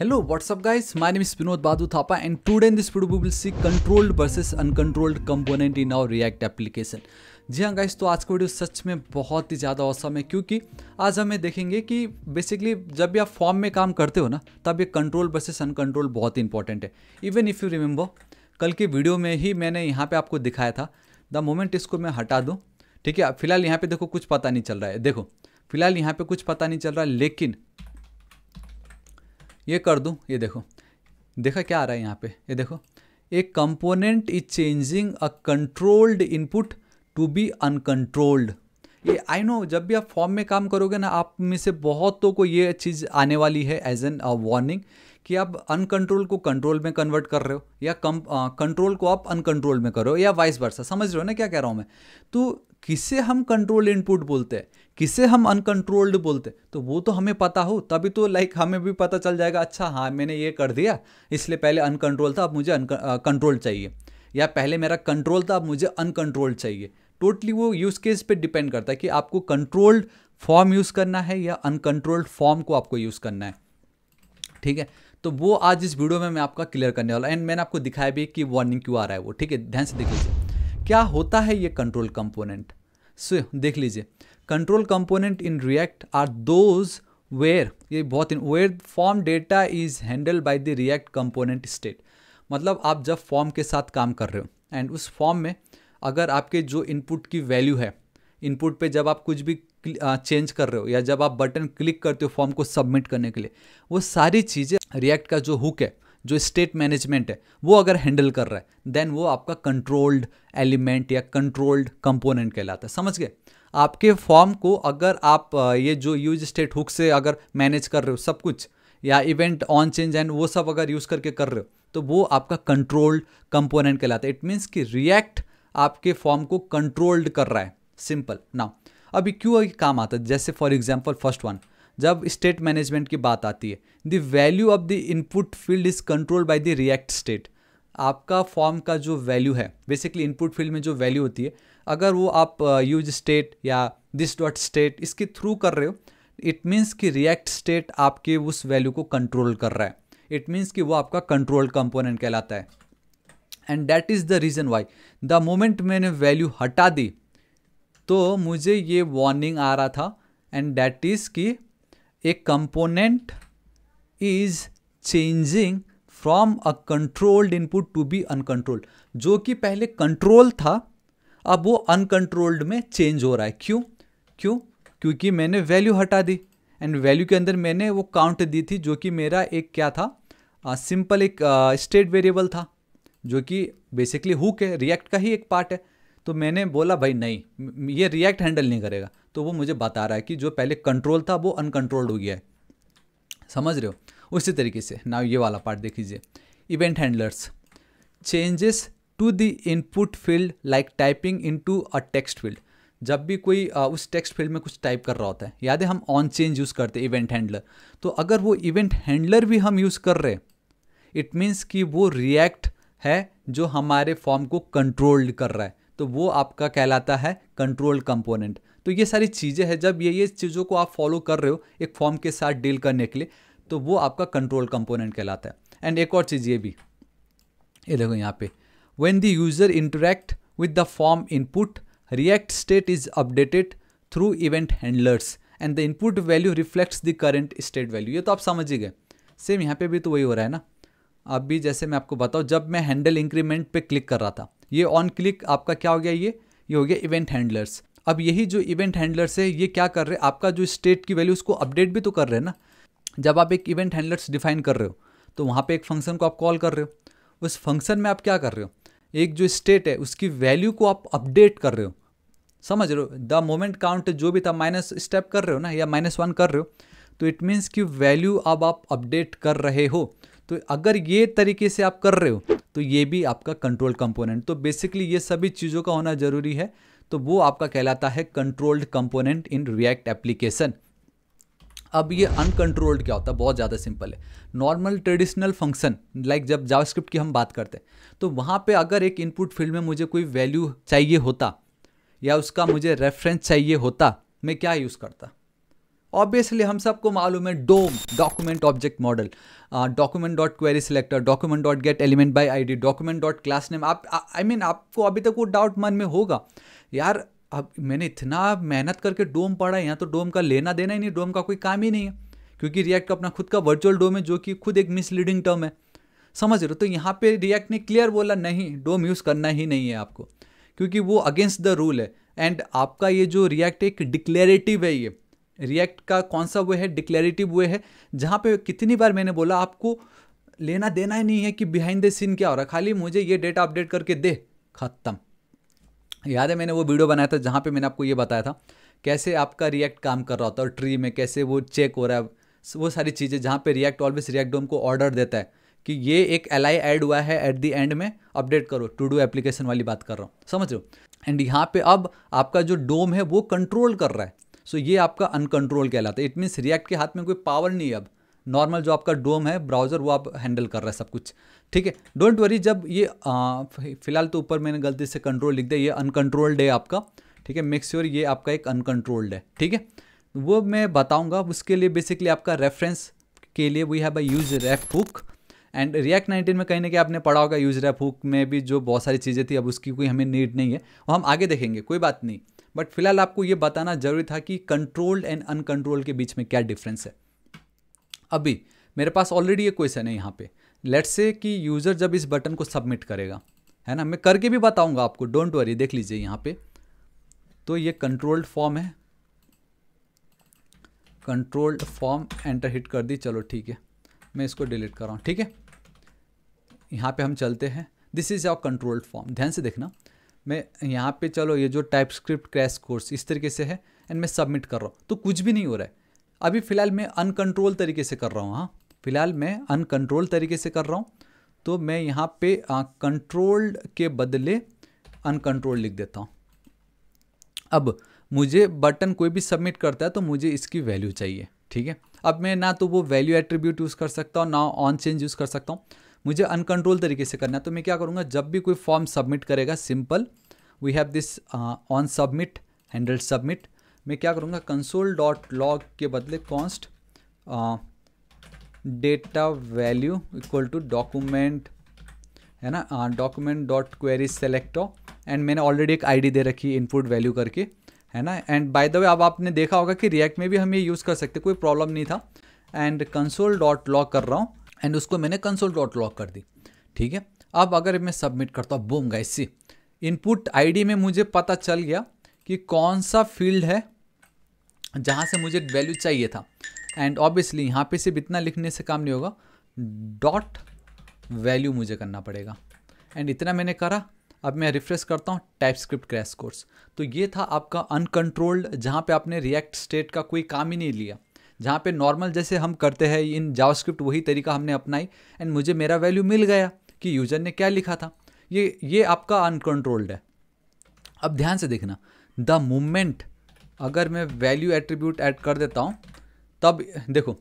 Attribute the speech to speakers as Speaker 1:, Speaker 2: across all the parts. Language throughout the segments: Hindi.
Speaker 1: hello what's up guys my name is Vinod Badu Thapa and and in this video we will see controlled versus uncontrolled component in our React application जी हाँ गाइस तो आज का वीडियो सच में बहुत ही ज़्यादा औसम है क्योंकि आज हमें देखेंगे कि बेसिकली जब भी आप फॉर्म में काम करते हो ना तब ये कंट्रोल वर्सेस अनकंट्रोल बहुत ही इंपॉर्टेंट है इवन इफ़ यू रिमेंबर कल के वीडियो में ही मैंने यहाँ पर आपको दिखाया था द मोमेंट इसको मैं हटा दूँ ठीक है फिलहाल यहाँ पे देखो कुछ पता नहीं चल रहा है देखो फिलहाल यहाँ पे कुछ पता नहीं चल रहा है लेकिन ये कर दूँ ये देखो देखा क्या आ रहा है यहाँ पे ये देखो a component is changing a controlled input to be uncontrolled ये आई नो जब भी आप फॉर्म में काम करोगे ना आप में से बहुतों को ये चीज़ आने वाली है एज एन वार्निंग कि आप अनकंट्रोल को कंट्रोल में कन्वर्ट कर रहे हो या कम कंट्रोल को आप अनकंट्रोल में कर रहे हो या वाइस वर्सा समझ रहे हो ना क्या कह रहा हूँ मैं तो किसे हम कंट्रोल इनपुट बोलते हैं किसे हम अनकंट्रोल्ड बोलते हैं तो वो तो हमें पता हो तभी तो लाइक हमें भी पता चल जाएगा अच्छा हाँ मैंने ये कर दिया इसलिए पहले अनकंट्रोल था अब मुझे कंट्रोल चाहिए या पहले मेरा कंट्रोल था अब मुझे अनकंट्रोल्ड चाहिए टोटली वो यूज़ केस पे डिपेंड करता है कि आपको कंट्रोल्ड फॉर्म यूज़ करना है या अनकंट्रोल्ड फॉर्म को आपको यूज़ करना है ठीक है तो वो आज इस वीडियो में मैं आपका क्लियर करने वाला एंड मैंने आपको दिखाया भी कि वार्निंग क्यों आ रहा है वो ठीक है ध्यान से देख लीजिए क्या होता है ये कंट्रोल कंपोनेंट सो देख लीजिए control component in React are those where ये बहुत where form data is handled by the React component state मतलब आप जब फॉर्म के साथ काम कर रहे हो एंड उस फॉर्म में अगर आपके जो इनपुट की वैल्यू है इनपुट पे जब आप कुछ भी चेंज कर रहे हो या जब आप बटन क्लिक करते हो फॉर्म को सबमिट करने के लिए वो सारी चीज़ें रिएक्ट का जो हुक है जो स्टेट मैनेजमेंट है वो अगर हैंडल कर रहा है देन वो आपका कंट्रोल्ड एलिमेंट या कंट्रोल्ड कंपोनेंट कहलाता है समझ गए आपके फॉर्म को अगर आप ये जो यूज स्टेट हुक से अगर मैनेज कर रहे हो सब कुछ या इवेंट ऑन चेंज एंड वो सब अगर यूज़ करके कर रहे हो तो वो आपका कंट्रोल्ड कंपोनेंट कहलाता है इट मीन्स कि रिएक्ट आपके फॉर्म को कंट्रोल्ड कर रहा है सिंपल नाउ अभी क्यों काम आता है जैसे फॉर एग्जाम्पल फर्स्ट वन जब स्टेट मैनेजमेंट की बात आती है the value of the input field is control by the React state आपका फॉर्म का जो वैल्यू है बेसिकली इनपुट फील्ड में जो वैल्यू होती है अगर वो आप यूज uh, स्टेट या दिस डॉट स्टेट इसके थ्रू कर रहे हो इट मीन्स कि रिएक्ट स्टेट आपके उस वैल्यू को कंट्रोल कर रहा है इट मीन्स कि वो आपका कंट्रोल कंपोनेंट कहलाता है and that is the reason why the moment मैंने वैल्यू हटा दी तो मुझे ये वार्निंग आ रहा था एंड डैट इज़ कि एक component is changing from a controlled input to be uncontrolled जो कि पहले कंट्रोल था अब वो अनकंट्रोल्ड में चेंज हो रहा है क्यों क्यों क्योंकि मैंने वैल्यू हटा दी एंड वैल्यू के अंदर मैंने वो काउंट दी थी जो कि मेरा एक क्या था सिंपल एक स्टेट uh, वेरिएबल था जो कि बेसिकली हुक है रिएक्ट का ही एक पार्ट है तो मैंने बोला भाई नहीं ये रिएक्ट हैंडल नहीं करेगा तो वो मुझे बता रहा है कि जो पहले कंट्रोल था वो अनकंट्रोल्ड हो गया है समझ रहे हो उसी तरीके से ना ये वाला पार्ट देख लीजिए event handlers changes to the input field like typing into a text field जब भी कोई उस टेक्स्ट फील्ड में कुछ टाइप कर रहा होता है याद है हम ऑन चेंज यूज़ करते इवेंट हैंडलर तो अगर वो इवेंट हैंडलर भी हम यूज़ कर रहे इट मीन्स कि वो रिएक्ट है जो हमारे फॉर्म को कंट्रोल्ड कर रहा है तो वो आपका कहलाता है कंट्रोल कंपोनेंट तो ये सारी चीज़ें हैं जब ये ये चीज़ों को आप फॉलो कर रहे हो एक फॉर्म के साथ डील करने के लिए तो वो आपका कंट्रोल कंपोनेंट कहलाता है एंड एक और चीज़ ये भी ये देखो यहाँ पे when the user interact with the form input React state is updated through event handlers and the input value reflects the current state value ये तो आप समझ ही गए सेम यहाँ पे भी तो वही हो रहा है ना अब भी जैसे मैं आपको बताऊँ जब मैं हैंडल इंक्रीमेंट पे क्लिक कर रहा था ये ऑन क्लिक आपका क्या हो गया ये ये हो गया इवेंट हैंडलर्स अब यही जो इवेंट हैंडलर्स है ये क्या कर रहे हैं आपका जो स्टेट की वैल्यू उसको अपडेट भी तो कर रहे हैं ना जब आप एक इवेंट हैंडलर्स डिफाइन कर रहे हो तो वहाँ पे एक फंक्शन को आप कॉल कर रहे हो उस फंक्शन में आप क्या कर रहे हो एक जो स्टेट है उसकी वैल्यू को आप अपडेट कर रहे हो समझ रहे हो द मोमेंट काउंट जो भी था माइनस स्टेप कर रहे हो ना या माइनस वन कर रहे हो तो इट मीन्स कि वैल्यू अब आप अपडेट कर रहे हो तो अगर ये तरीके से आप कर रहे हो तो ये भी आपका कंट्रोल कंपोनेंट तो बेसिकली ये सभी चीज़ों का होना ज़रूरी है तो वो आपका कहलाता है controlled component in React application अब ये अनकंट्रोल्ड क्या होता है बहुत ज़्यादा सिंपल है नॉर्मल ट्रेडिशनल फंक्शन लाइक जब जावास्क्रिप्ट की हम बात करते हैं तो वहाँ पे अगर एक इनपुट फील्ड में मुझे कोई वैल्यू चाहिए होता या उसका मुझे रेफरेंस चाहिए होता मैं क्या यूज़ करता ऑब्वियसली हम सबको मालूम है DOM document object model document dot query selector document dot get element by ID document dot class name आप आई मीन आपको अभी तक वो डाउट मन में होगा यार अब मैंने इतना मेहनत करके डोम पढ़ा है यहाँ तो डोम का लेना देना ही नहीं डोम का कोई काम ही नहीं है क्योंकि रिएक्ट का अपना खुद का वर्चुअल डोम है जो कि खुद एक मिसलीडिंग टर्म है समझ रहे हो तो यहाँ पे रिएक्ट ने क्लियर बोला नहीं डोम यूज़ करना ही नहीं है आपको क्योंकि वो अगेंस्ट द रूल है एंड आपका ये जो रिएक्ट एक डिक्लेरेटिव है ये रिएक्ट का कौन सा वे है डिक्लेरेटिव वे है जहाँ पे कितनी बार मैंने बोला आपको लेना देना ही नहीं है कि बिहाइंड द सीन क्या हो रहा खाली मुझे ये डेटा अपडेट करके दे ख़त्म याद है मैंने वो वीडियो बनाया था जहाँ पे मैंने आपको ये बताया था कैसे आपका रिएक्ट काम कर रहा होता है और ट्री में कैसे वो चेक हो रहा है वो सारी चीज़ें जहाँ पे रिएक्ट ऑलवेज रिएक्ट डोम को ऑर्डर देता है कि ये एक एल आई एड हुआ है एट दी एंड में अपडेट करो टू डू एप्लीकेशन वाली बात कर रहा हूँ समझ लो एंड यहाँ पे अब आपका जो डोम है वो कंट्रोल कर रहा है सो ये आपका अनकंट्रोल कहलाता है इट मीन्स रिएक्ट के हाथ में कोई पावर नहीं है अब नॉर्मल जो आपका डोम है ब्राउज़र वो आप हैंडल कर रहा है सब कुछ ठीक है डोंट वरी जब ये फिलहाल तो ऊपर मैंने गलती से कंट्रोल लिख दिया ये अनकंट्रोल्ड है आपका ठीक है मेक श्योर ये आपका एक अनकंट्रोल्ड है ठीक है वो मैं बताऊंगा उसके लिए बेसिकली आपका रेफरेंस के लिए we have a use ref hook and React nineteen में कहीं ना कहीं आपने पढ़ा होगा यूज रेफ हुक में भी जो बहुत सारी चीज़ें थी अब उसकी कोई हमें नीड नहीं है और हम आगे देखेंगे कोई बात नहीं बट फिलहाल आपको यह बताना जरूरी था कि कंट्रोल्ड एंड अनकंट्रोल्ड के बीच में क्या डिफरेंस है अभी मेरे पास ऑलरेडी ये क्वेश्चन है यहाँ पे लेट्स से कि यूज़र जब इस बटन को सबमिट करेगा है ना मैं करके भी बताऊंगा आपको डोंट वरी देख लीजिए यहाँ पे तो ये कंट्रोल्ड फॉर्म है कंट्रोल्ड फॉर्म एंटर हिट कर दी चलो ठीक है मैं इसको डिलीट कर रहा हूँ ठीक है यहाँ पे हम चलते हैं this is your controlled form ध्यान से देखना मैं यहाँ पे चलो ये जो टाइप स्क्रिप्ट क्रैश कोर्स इस तरीके से है एंड मैं सबमिट कर रहा हूँ तो कुछ भी नहीं हो रहा है अभी फ़िलहाल मैं अनकंट्रोल तरीके से कर रहा हूँ हाँ फ़िलहाल मैं अनकंट्रोल तरीके से कर रहा हूँ तो मैं यहाँ पे कंट्रोल्ड के बदले अनकंट्रोल लिख देता हूँ अब मुझे बटन कोई भी सबमिट करता है तो मुझे इसकी वैल्यू चाहिए ठीक है अब मैं ना तो वो वैल्यू एट्रीब्यूट यूज़ कर सकता हूँ ना ऑन चेंज यूज़ कर सकता हूँ मुझे अनकंट्रोल तरीके से करना है तो मैं क्या करूँगा जब भी कोई फॉर्म सबमिट करेगा simple we have this on submit handle submit मैं क्या करूँगा कंसोल डॉट लॉग के बदले const data value equal to document है ना document dot query selector and मैंने ऑलरेडी एक आईडी दे रखी इनपुट वैल्यू करके है ना एंड बाय द वे अब आपने देखा होगा कि रिएक्ट में भी हम ये यूज़ कर सकते कोई प्रॉब्लम नहीं था एंड कंसोल डॉट लॉग कर रहा हूँ एंड उसको मैंने कंसोल डॉट लॉक कर दी ठीक है अब अगर मैं सबमिट करता हूँ boom guys see input ID में मुझे पता चल गया कि कौन सा फील्ड है जहाँ से मुझे वैल्यू चाहिए था एंड ऑब्वियसली यहाँ पे सिर्फ इतना लिखने से काम नहीं होगा डॉट वैल्यू मुझे करना पड़ेगा एंड इतना मैंने करा अब मैं रिफ्रेश करता हूँ टाइप स्क्रिप्ट क्रैश कोर्स तो ये था आपका अनकंट्रोल्ड जहाँ पे आपने रिएक्ट स्टेट का कोई काम ही नहीं लिया जहाँ पे नॉर्मल जैसे हम करते हैं इन जावास्क्रिप्ट वही तरीका हमने अपनाई एंड मुझे मेरा वैल्यू मिल गया कि यूज़र ने क्या लिखा था ये ये आपका अनकंट्रोल्ड है अब ध्यान से देखना द मोमेंट अगर मैं वैल्यू एट्रीब्यूट ऐड कर देता हूँ तब देखो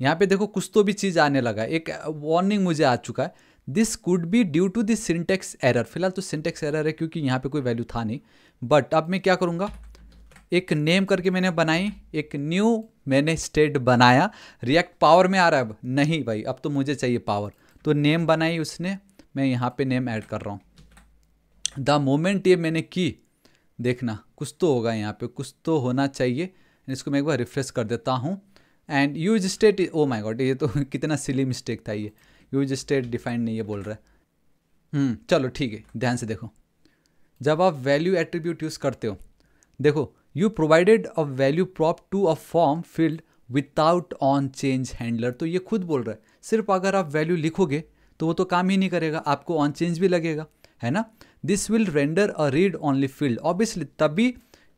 Speaker 1: यहाँ पे देखो कुछ तो भी चीज़ आने लगा एक वार्निंग मुझे आ चुका है this could be due to this syntax error फिलहाल तो सिंटेक्स एरर है क्योंकि यहाँ पे कोई वैल्यू था नहीं बट अब मैं क्या करूँगा एक नेम करके मैंने बनाई एक न्यू मैंने स्टेट बनाया रिएक्ट पावर में आ रहा है अब नहीं भाई अब तो मुझे चाहिए पावर तो नेम बनाई उसने मैं यहाँ पे नेम ऐड कर रहा हूँ द मोमेंट ये मैंने की देखना कुछ तो होगा यहाँ पे कुछ तो होना चाहिए इसको मैं एक बार रिफ्रेश कर देता हूँ and use state oh my god ये तो कितना सिली मिस्टेक था ये यूज स्टेट डिफाइंड नहीं है बोल रहा है हम्म, चलो ठीक है ध्यान से देखो जब आप वैल्यू एट्रीब्यूट यूज़ करते हो देखो you provided a value prop to a form field without on change handler तो ये खुद बोल रहा है सिर्फ अगर आप वैल्यू लिखोगे तो वो तो काम ही नहीं करेगा आपको ऑन चेंज भी लगेगा है ना this will render a read only field obviously तभी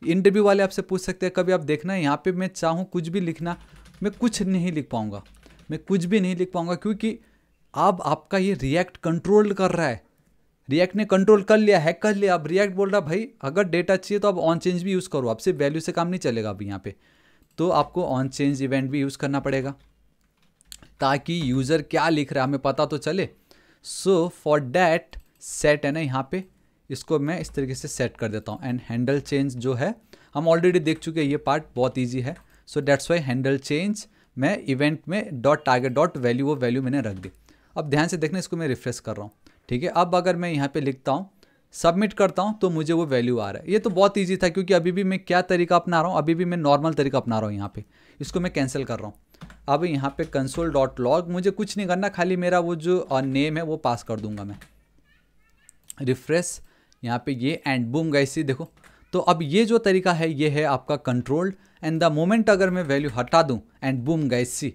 Speaker 1: इंटरव्यू वाले आपसे पूछ सकते हैं कभी आप देखना यहाँ पे मैं चाहूँ कुछ भी लिखना मैं कुछ नहीं लिख पाऊँगा मैं कुछ भी नहीं लिख पाऊँगा क्योंकि अब आपका ये रिएक्ट कंट्रोल कर रहा है रिएक्ट ने कंट्रोल कर लिया हैक कर लिया अब रिएक्ट बोल रहा भाई अगर डेटा चाहिए तो अब ऑन चेंज भी यूज़ करो अब सिर्फ वैल्यू से काम नहीं चलेगा अभी यहाँ पे तो आपको ऑन चेंज इवेंट भी यूज़ करना पड़ेगा ताकि यूज़र क्या लिख रहा है हमें पता तो चले सो फॉर डैट सेट है ना यहाँ पे इसको मैं इस तरीके से सेट कर देता हूँ एंड हैंडल चेंज जो है हम ऑलरेडी देख चुके हैं ये पार्ट बहुत ईजी है so that's why handle change मैं इवेंट में डॉट टारगेट डॉट वैल्यू वो वैल्यू मैंने रख दी अब ध्यान से देखना इसको मैं रिफ्रेश कर रहा हूँ ठीक है अब अगर मैं यहाँ पे लिखता हूँ सबमिट करता हूँ तो मुझे वो वैल्यू आ रहा है ये तो बहुत ईजी था क्योंकि अभी भी मैं क्या तरीका अपना रहा हूँ अभी भी मैं नॉर्मल तरीका अपना रहा हूँ यहाँ पे इसको मैं कैंसिल कर रहा हूँ अब यहाँ पे कंसोल डॉट लॉग मुझे कुछ नहीं करना खाली मेरा वो जो नेम है वो पास कर दूंगा मैं रिफ्रेश यहाँ पे ये एंड बूम गई सी देखो तो अब ये जो तरीका है ये है आपका कंट्रोल्ड एंड द मोमेंट अगर मैं वैल्यू हटा दूँ एंड बूम गई सी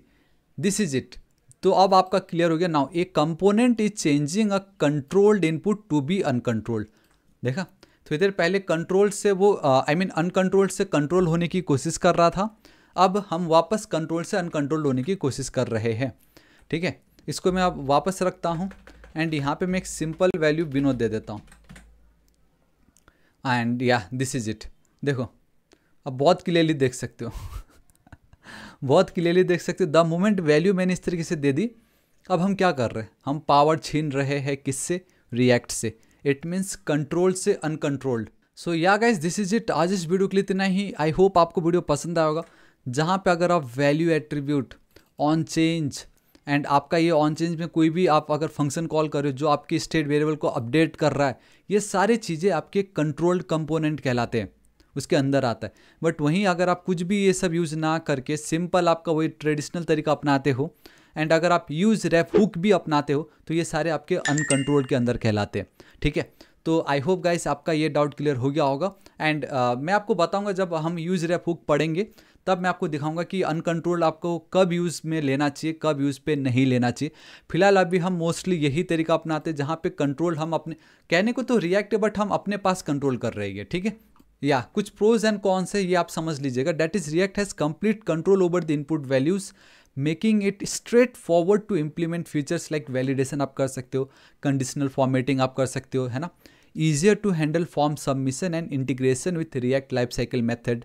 Speaker 1: दिस इज़ इट तो अब आपका क्लियर हो गया now a component is changing a controlled input to be uncontrolled देखा थोड़ी तो देर पहले कंट्रोल से वो आई मीन अनकंट्रोल्ड से कंट्रोल होने की कोशिश कर रहा था अब हम वापस कंट्रोल से अनकंट्रोल्ड होने की कोशिश कर रहे हैं ठीक है इसको मैं अब वापस रखता हूँ एंड यहाँ पे मैं एक सिंपल वैल्यू विनोद दे देता हूँ एंड या दिस इज इट देखो अब बहुत क्लियरली देख सकते हो बहुत क्लियरली देख सकते द मोमेंट वैल्यू मैंने इस तरीके से दे दी अब हम क्या कर रहे हैं हम पावर छीन रहे हैं किससे रिएक्ट से इट मीन्स कंट्रोल से uncontrolled so yeah guys this is it आज इस वीडियो के लिए इतना ही आई होप आपको वीडियो पसंद आया होगा जहाँ पे अगर आप value attribute on change and आपका ये ऑन चेंज में कोई भी आप अगर फंक्शन कॉल कर रहे हो जो आपकी स्टेट वेरिएबल को अपडेट कर रहा है ये सारी चीज़ें आपके कंट्रोल्ड कंपोनेंट कहलाते हैं उसके अंदर आता है बट वहीं अगर आप कुछ भी ये सब यूज़ ना करके सिंपल आपका वही ट्रेडिशनल तरीका अपनाते हो एंड अगर आप यूज़ रेफ हुक भी अपनाते हो तो ये सारे आपके अनकंट्रोल्ड के अंदर कहलाते हैं ठीक है तो आई होप गाइस आपका ये डाउट क्लियर हो गया होगा एंड uh, मैं आपको बताऊंगा जब हम यूज़ रेफ हुक पढ़ेंगे तब मैं आपको दिखाऊंगा कि अनकंट्रोल्ड आपको कब यूज़ में लेना चाहिए कब यूज़ पे नहीं लेना चाहिए फिलहाल अभी हम मोस्टली यही तरीका अपनाते हैं जहाँ पे कंट्रोल हम अपने कहने को तो रिएक्ट है बट हम अपने पास कंट्रोल कर रहे हैं ठीक है या कुछ प्रोज एंड कॉन्स है ये आप समझ लीजिएगा that is React has complete control over the input values making it straightforward to implement features like validation आप कर सकते हो कंडीशनल फॉर्मेटिंग आप कर सकते हो है ना to handle form submission and integration with React life cycle method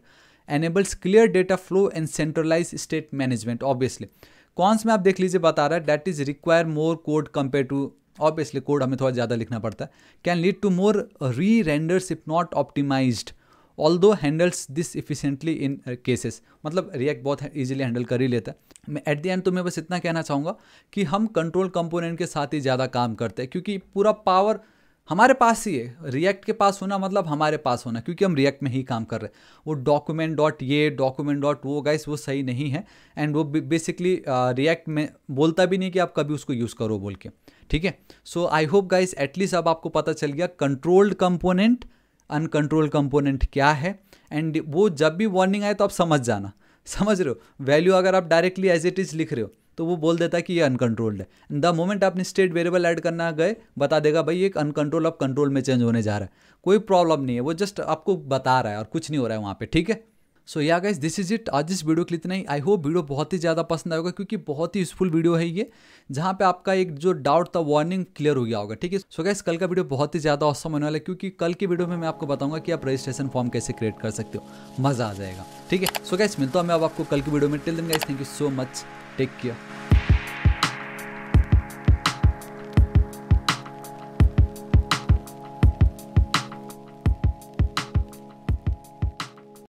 Speaker 1: enables clear data flow and centralize state management obviously cons में आप देख लीजिए बता रहा है that is require more code compare to obviously code हमें थोड़ा ज़्यादा लिखना पड़ता है can lead to more re renders if not optimized although handles this efficiently in cases मतलब रिएक्ट बहुत ईजिली हैंडल कर ही लेता है मैं एट द एंड तो मैं बस इतना कहना चाहूँगा कि हम कंट्रोल कंपोनेंट के साथ ही ज़्यादा काम करते हैं क्योंकि पूरा पावर हमारे पास ही है रिएक्ट के पास होना मतलब हमारे पास होना क्योंकि हम रिएक्ट में ही काम कर रहे हैं वो डॉक्यूमेंट डॉट ये डॉक्यूमेंट डॉट वो गाइस वो सही नहीं है एंड वो बेसिकली रिएक्ट uh, में बोलता भी नहीं कि आप कभी उसको यूज़ करो बोल के ठीक है so I hope guys at least अब आपको पता चल गया कंट्रोल्ड कंपोनेंट अनकंट्रोल कंपोनेंट क्या है एंड वो जब भी वार्निंग आए तो आप समझ जाना समझ रहे हो वैल्यू अगर आप डायरेक्टली एज इट इज़ लिख रहे हो तो वो बोल देता है कि ये अनकंट्रोल्ड है द मोमेंट आपने स्टेट वेरिएबल ऐड करना गए बता देगा भाई ये अनकंट्रोल अब कंट्रोल में चेंज होने जा रहा है कोई प्रॉब्लम नहीं है वो जस्ट आपको बता रहा है और कुछ नहीं हो रहा है वहाँ पे ठीक है सो yeah guys this is it आज इस वीडियो के लिए इतना ही आई होप वीडियो बहुत ही ज़्यादा पसंद आएगा क्योंकि बहुत ही यूजफुल वीडियो है ये जहाँ पे आपका एक जो डाउट था वार्निंग क्लियर हो गया होगा ठीक है सो गाइज कल का वीडियो बहुत ही ज़्यादा औसम होने वाला है क्योंकि कल की वीडियो में मैं आपको बताऊंगा कि आप रजिस्ट्रेशन फॉर्म कैसे क्रिएट कर सकते हो मज़ा आ जाएगा ठीक है सो गाइज मिलता हूँ मैं अब आपको कल की वीडियो में till then guys thank you so much take care